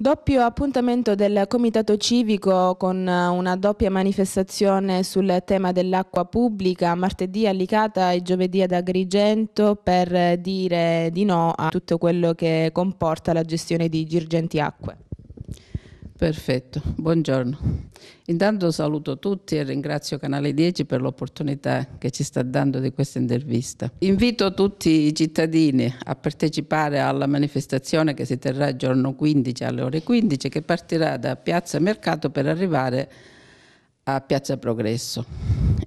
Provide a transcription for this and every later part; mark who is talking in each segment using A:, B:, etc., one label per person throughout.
A: Doppio appuntamento del Comitato Civico con eh, una doppia manifestazione sul tema dell'acqua pubblica, martedì a Licata e giovedì ad Agrigento per dire di no a tutto quello che comporta la gestione di girgenti
B: acque. Perfetto, buongiorno. Intanto saluto tutti e ringrazio Canale 10 per l'opportunità che ci sta dando di questa intervista. Invito tutti i cittadini a partecipare alla manifestazione che si terrà il giorno 15 alle ore 15 che partirà da Piazza Mercato per arrivare a Piazza Progresso.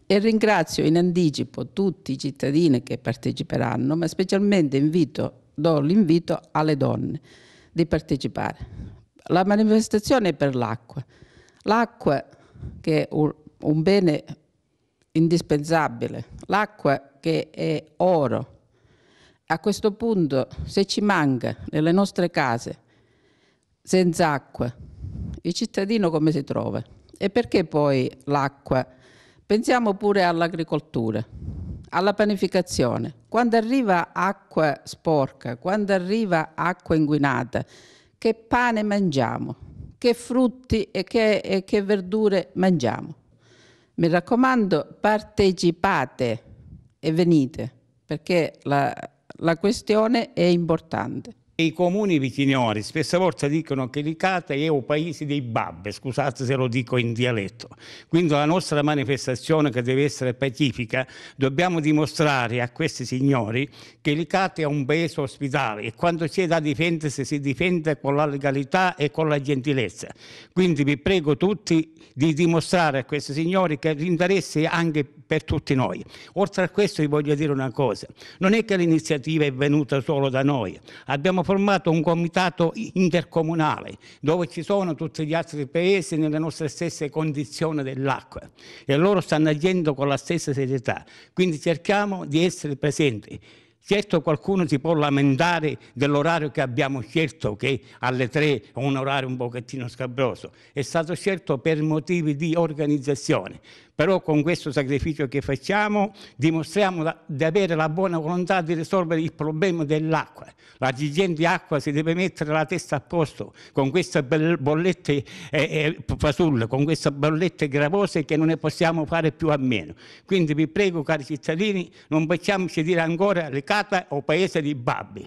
B: E ringrazio in anticipo tutti i cittadini che parteciperanno, ma specialmente invito, do l'invito alle donne di partecipare la manifestazione è per l'acqua. L'acqua che è un bene indispensabile, l'acqua che è oro. A questo punto, se ci manca nelle nostre case, senza acqua, il cittadino come si trova? E perché poi l'acqua? Pensiamo pure all'agricoltura, alla panificazione. Quando arriva acqua sporca, quando arriva acqua inguinata, che pane mangiamo, che frutti e che, e che verdure mangiamo. Mi raccomando, partecipate e venite, perché la, la questione è importante.
C: I comuni viciniori spesso volte dicono che l'Icata è un paese dei babbe, scusate se lo dico in dialetto. Quindi la nostra manifestazione che deve essere pacifica, dobbiamo dimostrare a questi signori che l'Icata è un paese ospitale e quando c'è da difendersi si difende con la legalità e con la gentilezza. Quindi vi prego tutti di dimostrare a questi signori che l'interesse è anche per tutti noi. Oltre a questo vi voglio dire una cosa, non è che l'iniziativa è venuta solo da noi, abbiamo abbiamo formato un comitato intercomunale dove ci sono tutti gli altri paesi nelle nostre stesse condizioni dell'acqua e loro stanno agendo con la stessa serietà. Quindi cerchiamo di essere presenti. Certo qualcuno si può lamentare dell'orario che abbiamo scelto, che alle 3 è un orario un pochettino scabroso, è stato scelto per motivi di organizzazione, però con questo sacrificio che facciamo dimostriamo di avere la buona volontà di risolvere il problema dell'acqua. La gente acqua si deve mettere la testa a posto con queste bollette eh, eh, fasulle, con queste bollette gravose che non ne possiamo fare più a meno. Quindi vi prego cari cittadini, non facciamoci dire ancora le cata o paese di babbi.